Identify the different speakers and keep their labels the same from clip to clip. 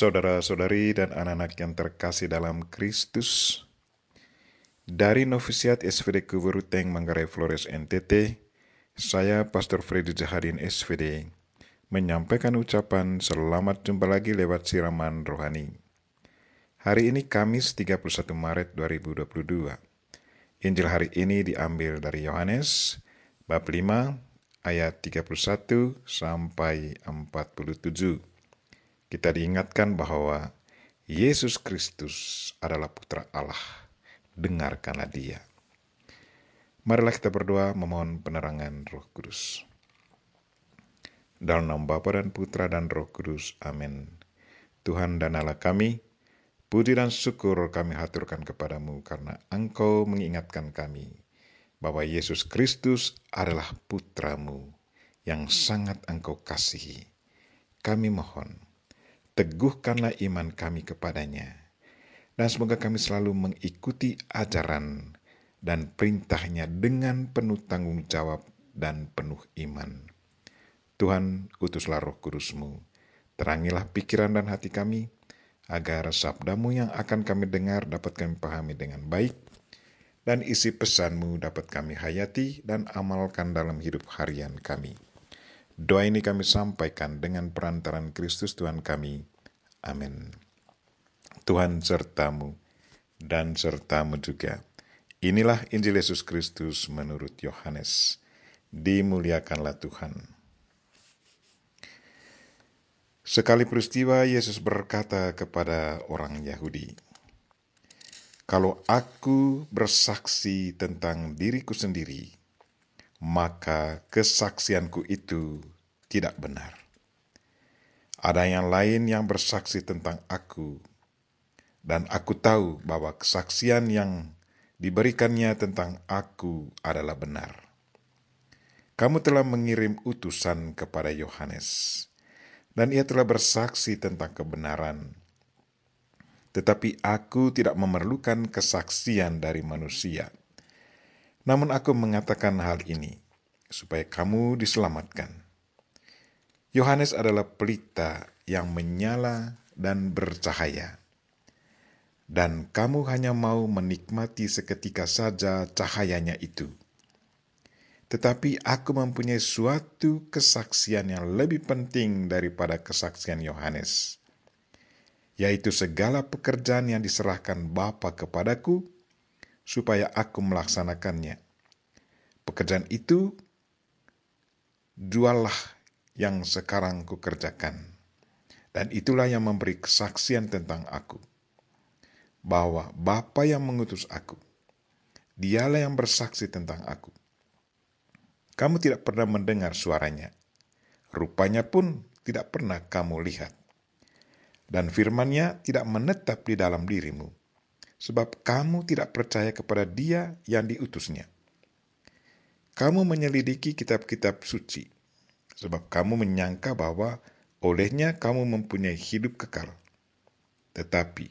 Speaker 1: Saudara-saudari dan anak-anak yang terkasih dalam Kristus, dari Novisiat SVD Kuburuteng Manggarai Flores NTT, saya Pastor Freddy Zahadin SVD menyampaikan ucapan selamat jumpa lagi lewat siraman rohani. Hari ini Kamis 31 Maret 2022. Injil hari ini diambil dari Yohanes bab 5 ayat 31 sampai 47 kita diingatkan bahwa Yesus Kristus adalah Putra Allah. Dengarkanlah Dia. Marilah kita berdoa memohon penerangan Roh Kudus. Dalam nama Bapa dan Putra dan Roh Kudus. Amin. Tuhan dan Allah kami, puji dan syukur kami haturkan kepadamu karena Engkau mengingatkan kami bahwa Yesus Kristus adalah putramu yang sangat engkau kasihi. Kami mohon, teguhkanlah iman kami kepadanya. Dan semoga kami selalu mengikuti ajaran dan perintahnya dengan penuh tanggung jawab dan penuh iman. Tuhan, utuslah roh kudusmu. Terangilah pikiran dan hati kami, agar sabdamu yang akan kami dengar dapat kami pahami dengan baik, dan isi pesanmu dapat kami hayati dan amalkan dalam hidup harian kami. Doa ini kami sampaikan dengan perantaran Kristus Tuhan kami, Amin. Tuhan sertamu dan sertamu juga. Inilah Injil Yesus Kristus menurut Yohanes. Dimuliakanlah Tuhan. Sekali peristiwa Yesus berkata kepada orang Yahudi, "Kalau aku bersaksi tentang diriku sendiri, maka kesaksianku itu tidak benar. Ada yang lain yang bersaksi tentang aku, dan aku tahu bahwa kesaksian yang diberikannya tentang aku adalah benar. Kamu telah mengirim utusan kepada Yohanes, dan ia telah bersaksi tentang kebenaran. Tetapi aku tidak memerlukan kesaksian dari manusia. Namun aku mengatakan hal ini, supaya kamu diselamatkan. Yohanes adalah pelita yang menyala dan bercahaya. Dan kamu hanya mau menikmati seketika saja cahayanya itu. Tetapi aku mempunyai suatu kesaksian yang lebih penting daripada kesaksian Yohanes, yaitu segala pekerjaan yang diserahkan Bapa kepadaku, supaya aku melaksanakannya. Pekerjaan itu, jualah yang sekarang kukerjakan. Dan itulah yang memberi kesaksian tentang aku. Bahwa Bapa yang mengutus aku, dialah yang bersaksi tentang aku. Kamu tidak pernah mendengar suaranya. Rupanya pun tidak pernah kamu lihat. Dan firmannya tidak menetap di dalam dirimu, sebab kamu tidak percaya kepada dia yang diutusnya. Kamu menyelidiki kitab-kitab suci, sebab kamu menyangka bahwa olehnya kamu mempunyai hidup kekal. Tetapi,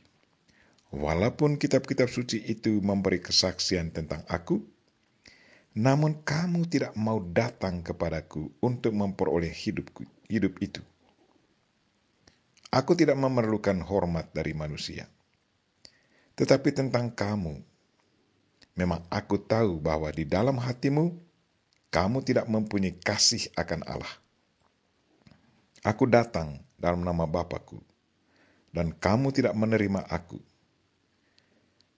Speaker 1: walaupun kitab-kitab suci itu memberi kesaksian tentang aku, namun kamu tidak mau datang kepadaku untuk memperoleh hidupku, hidup itu. Aku tidak memerlukan hormat dari manusia. Tetapi tentang kamu, memang aku tahu bahwa di dalam hatimu, kamu tidak mempunyai kasih akan Allah. Aku datang dalam nama Bapakku, dan kamu tidak menerima aku.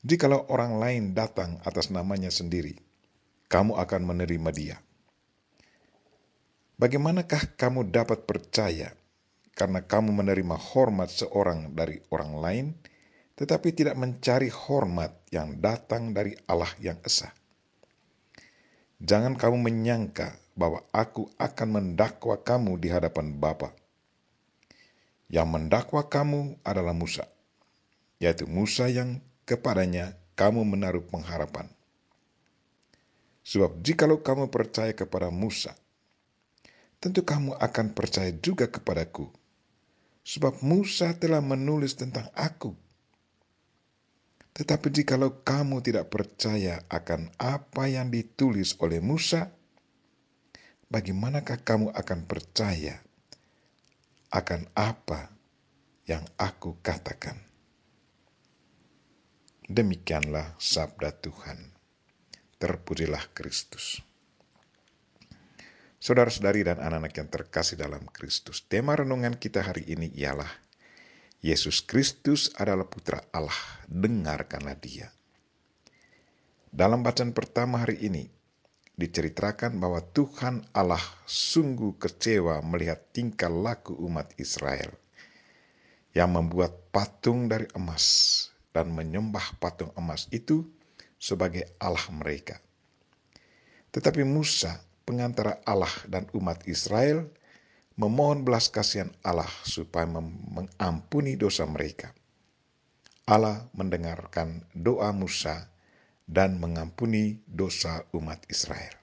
Speaker 1: Jikalau orang lain datang atas namanya sendiri, kamu akan menerima dia. Bagaimanakah kamu dapat percaya karena kamu menerima hormat seorang dari orang lain, tetapi tidak mencari hormat yang datang dari Allah yang esa? Jangan kamu menyangka bahwa aku akan mendakwa kamu di hadapan Bapak. Yang mendakwa kamu adalah Musa, yaitu Musa yang kepadanya kamu menaruh pengharapan. Sebab jikalau kamu percaya kepada Musa, tentu kamu akan percaya juga kepadaku. Sebab Musa telah menulis tentang aku. Tetapi jikalau kamu tidak percaya akan apa yang ditulis oleh Musa, bagaimanakah kamu akan percaya akan apa yang aku katakan. Demikianlah sabda Tuhan. Terpujilah Kristus. Saudara-saudari dan anak-anak yang terkasih dalam Kristus, tema renungan kita hari ini ialah Yesus Kristus adalah putra Allah, dengarkanlah dia. Dalam bacaan pertama hari ini, diceritakan bahwa Tuhan Allah sungguh kecewa melihat tingkah laku umat Israel yang membuat patung dari emas dan menyembah patung emas itu sebagai Allah mereka. Tetapi Musa, pengantara Allah dan umat Israel, memohon belas kasihan Allah supaya mengampuni dosa mereka. Allah mendengarkan doa Musa dan mengampuni dosa umat Israel.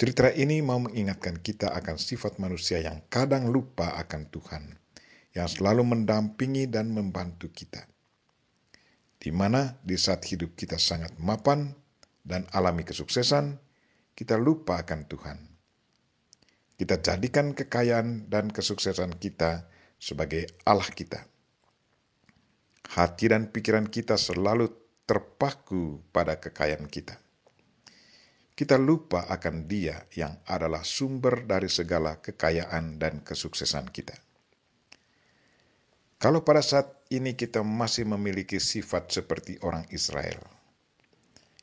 Speaker 1: Cerita ini mau mengingatkan kita akan sifat manusia yang kadang lupa akan Tuhan, yang selalu mendampingi dan membantu kita. Di mana di saat hidup kita sangat mapan dan alami kesuksesan, kita lupa akan Tuhan. Kita jadikan kekayaan dan kesuksesan kita sebagai Allah kita. Hati dan pikiran kita selalu terpaku pada kekayaan kita. Kita lupa akan Dia yang adalah sumber dari segala kekayaan dan kesuksesan kita. Kalau pada saat ini kita masih memiliki sifat seperti orang Israel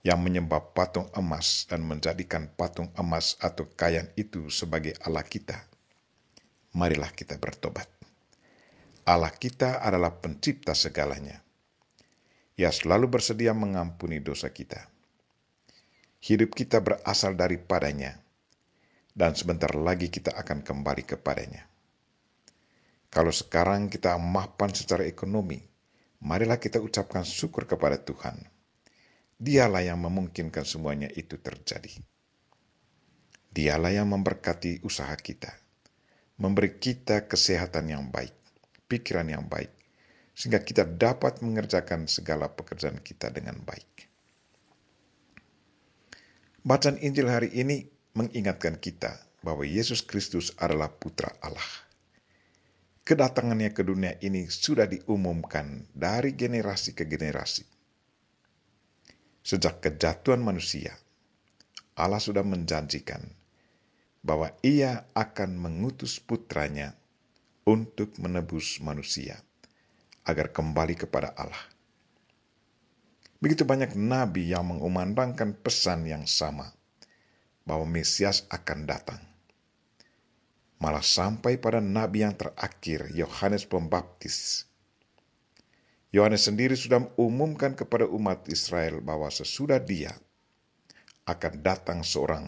Speaker 1: yang menyembah patung emas dan menjadikan patung emas atau kayaan itu sebagai Allah kita, marilah kita bertobat. Allah kita adalah pencipta segalanya. Ia selalu bersedia mengampuni dosa kita. Hidup kita berasal daripadanya, dan sebentar lagi kita akan kembali kepadanya. Kalau sekarang kita mapan secara ekonomi, marilah kita ucapkan syukur kepada Tuhan. Dialah yang memungkinkan semuanya itu terjadi. Dialah yang memberkati usaha kita, memberi kita kesehatan yang baik, pikiran yang baik, sehingga kita dapat mengerjakan segala pekerjaan kita dengan baik. Bacaan Injil hari ini mengingatkan kita bahwa Yesus Kristus adalah Putra Allah. Kedatangannya ke dunia ini sudah diumumkan dari generasi ke generasi. Sejak kejatuhan manusia, Allah sudah menjanjikan bahwa Ia akan mengutus putranya untuk menebus manusia agar kembali kepada Allah. Begitu banyak nabi yang mengumandangkan pesan yang sama bahwa Mesias akan datang. Malah sampai pada nabi yang terakhir, Yohanes Pembaptis. Yohanes sendiri sudah umumkan kepada umat Israel bahwa sesudah dia akan datang seorang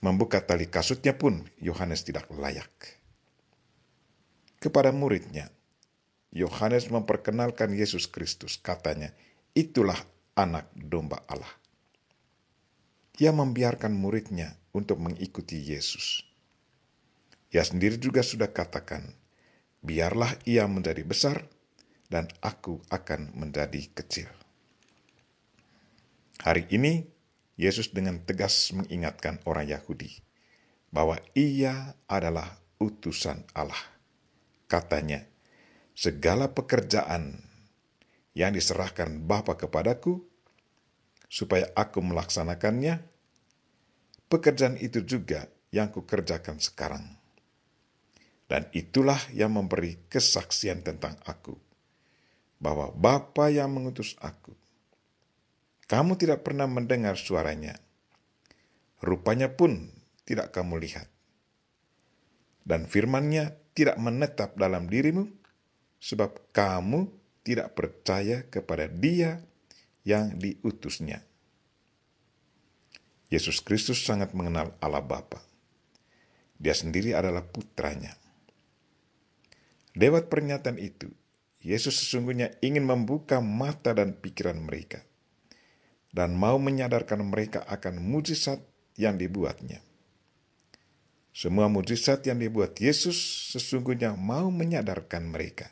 Speaker 1: membuka tali kasutnya pun Yohanes tidak layak. Kepada muridnya, Yohanes memperkenalkan Yesus Kristus. Katanya, itulah anak domba Allah. Ia membiarkan muridnya untuk mengikuti Yesus. Ia sendiri juga sudah katakan, biarlah ia menjadi besar dan aku akan menjadi kecil. Hari ini, Yesus dengan tegas mengingatkan orang Yahudi bahwa ia adalah utusan Allah. Katanya, segala pekerjaan yang diserahkan Bapa kepadaku, supaya aku melaksanakannya, pekerjaan itu juga yang kukerjakan sekarang. Dan itulah yang memberi kesaksian tentang aku, bahwa Bapa yang mengutus aku. Kamu tidak pernah mendengar suaranya, rupanya pun tidak kamu lihat. Dan firmannya tidak menetap dalam dirimu, sebab kamu tidak percaya kepada Dia yang diutusnya. Yesus Kristus sangat mengenal Allah Bapa. Dia sendiri adalah putranya. Lewat pernyataan itu, Yesus sesungguhnya ingin membuka mata dan pikiran mereka dan mau menyadarkan mereka akan mujizat yang dibuatnya. Semua mujizat yang dibuat Yesus sesungguhnya mau menyadarkan mereka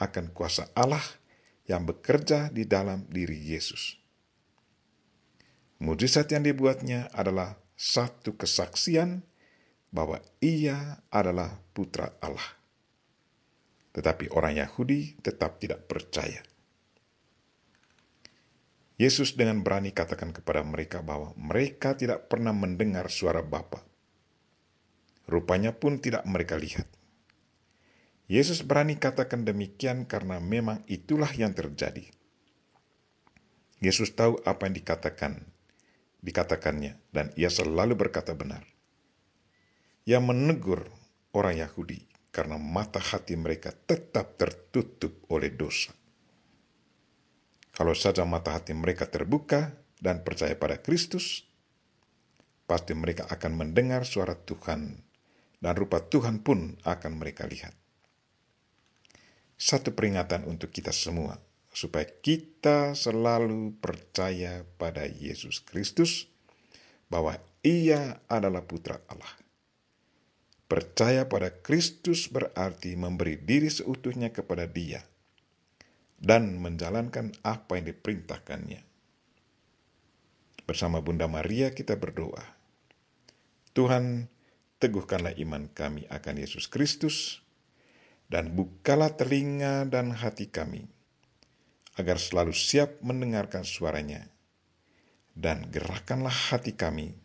Speaker 1: akan kuasa Allah yang bekerja di dalam diri Yesus. Mujizat yang dibuatnya adalah satu kesaksian bahwa ia adalah putra Allah. Tetapi orang Yahudi tetap tidak percaya. Yesus dengan berani katakan kepada mereka bahwa mereka tidak pernah mendengar suara Bapa. Rupanya pun tidak mereka lihat Yesus berani katakan demikian karena memang itulah yang terjadi. Yesus tahu apa yang dikatakan, dikatakannya, dan ia selalu berkata benar. Ia menegur orang Yahudi karena mata hati mereka tetap tertutup oleh dosa. Kalau saja mata hati mereka terbuka dan percaya pada Kristus, pasti mereka akan mendengar suara Tuhan, dan rupa Tuhan pun akan mereka lihat satu peringatan untuk kita semua, supaya kita selalu percaya pada Yesus Kristus bahwa Ia adalah Putra Allah. Percaya pada Kristus berarti memberi diri seutuhnya kepada Dia dan menjalankan apa yang diperintahkannya. Bersama Bunda Maria kita berdoa. Tuhan, teguhkanlah iman kami akan Yesus Kristus dan bukalah telinga dan hati kami, agar selalu siap mendengarkan suaranya, dan gerakanlah hati kami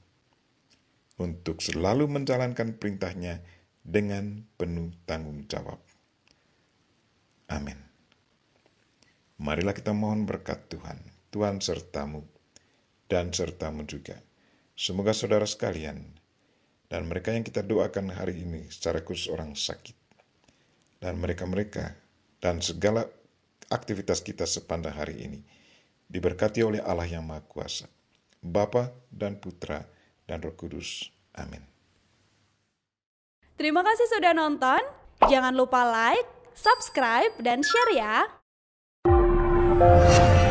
Speaker 1: untuk selalu menjalankan perintahnya dengan penuh tanggung jawab. Amin. Marilah kita mohon berkat Tuhan, Tuhan sertamu dan sertamu juga. Semoga saudara sekalian dan mereka yang kita doakan hari ini secara khusus orang sakit dan mereka-mereka dan segala aktivitas kita sepanjang hari ini diberkati oleh Allah yang Maha Kuasa, Bapa dan Putra dan Roh Kudus. Amin. Terima kasih sudah nonton. Jangan lupa like, subscribe, dan share ya.